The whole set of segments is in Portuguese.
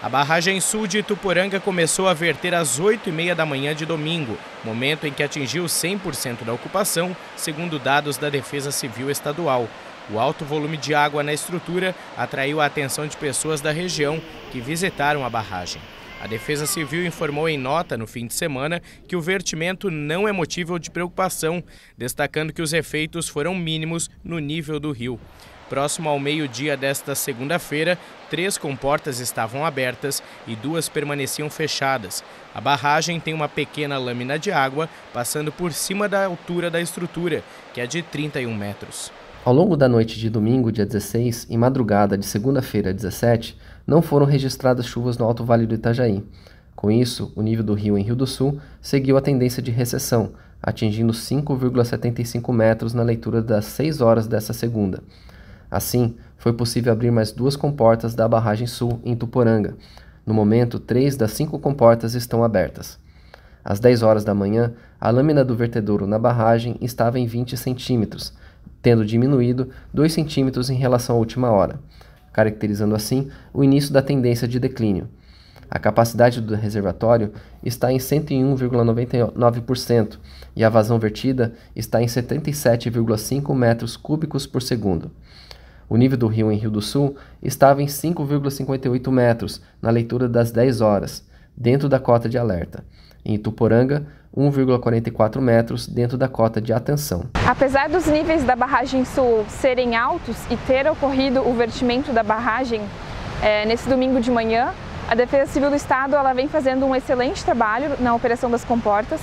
A barragem sul de Ituporanga começou a verter às 8h30 da manhã de domingo, momento em que atingiu 100% da ocupação, segundo dados da Defesa Civil Estadual. O alto volume de água na estrutura atraiu a atenção de pessoas da região que visitaram a barragem. A Defesa Civil informou em nota no fim de semana que o vertimento não é motivo de preocupação, destacando que os efeitos foram mínimos no nível do rio. Próximo ao meio-dia desta segunda-feira, três comportas estavam abertas e duas permaneciam fechadas. A barragem tem uma pequena lâmina de água passando por cima da altura da estrutura, que é de 31 metros. Ao longo da noite de domingo, dia 16, e madrugada de segunda-feira, 17, não foram registradas chuvas no Alto Vale do Itajaí. Com isso, o nível do rio em Rio do Sul seguiu a tendência de recessão, atingindo 5,75 metros na leitura das 6 horas dessa segunda. Assim, foi possível abrir mais duas comportas da barragem sul em Tuporanga. No momento, três das cinco comportas estão abertas. Às 10 horas da manhã, a lâmina do vertedouro na barragem estava em 20 centímetros, tendo diminuído 2 centímetros em relação à última hora, caracterizando assim o início da tendência de declínio. A capacidade do reservatório está em 101,99% e a vazão vertida está em 77,5 metros cúbicos por segundo. O nível do rio em Rio do Sul estava em 5,58 metros na leitura das 10 horas, dentro da cota de alerta. Em Ituporanga, 1,44 metros dentro da cota de atenção. Apesar dos níveis da barragem sul serem altos e ter ocorrido o vertimento da barragem é, nesse domingo de manhã, a Defesa Civil do Estado ela vem fazendo um excelente trabalho na operação das comportas.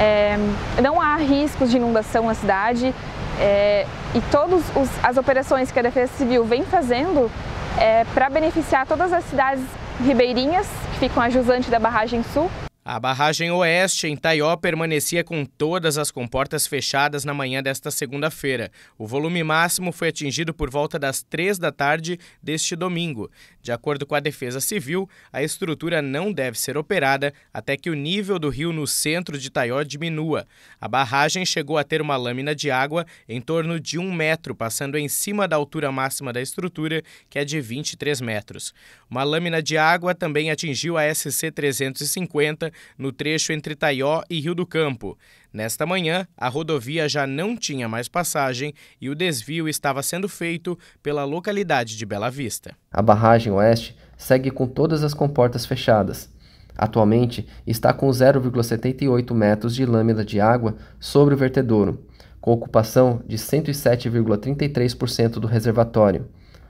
É, não há riscos de inundação na cidade, é, e todas as operações que a Defesa Civil vem fazendo é, para beneficiar todas as cidades ribeirinhas que ficam a jusante da barragem sul a barragem oeste em Taió permanecia com todas as comportas fechadas na manhã desta segunda-feira. O volume máximo foi atingido por volta das três da tarde deste domingo. De acordo com a Defesa Civil, a estrutura não deve ser operada até que o nível do rio no centro de Taió diminua. A barragem chegou a ter uma lâmina de água em torno de um metro, passando em cima da altura máxima da estrutura, que é de 23 metros. Uma lâmina de água também atingiu a SC 350 no trecho entre Taió e Rio do Campo. Nesta manhã, a rodovia já não tinha mais passagem e o desvio estava sendo feito pela localidade de Bela Vista. A barragem oeste segue com todas as comportas fechadas. Atualmente está com 0,78 metros de lâmina de água sobre o vertedouro, com ocupação de 107,33% do reservatório.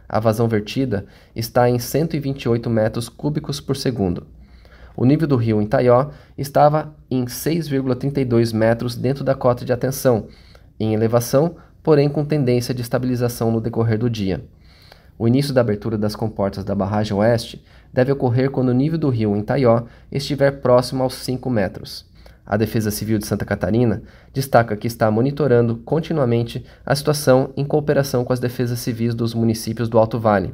A vazão vertida está em 128 metros cúbicos por segundo. O nível do rio em Taió estava em 6,32 metros dentro da cota de atenção, em elevação, porém com tendência de estabilização no decorrer do dia. O início da abertura das comportas da barragem oeste deve ocorrer quando o nível do rio em Taió estiver próximo aos 5 metros. A Defesa Civil de Santa Catarina destaca que está monitorando continuamente a situação em cooperação com as defesas civis dos municípios do Alto Vale,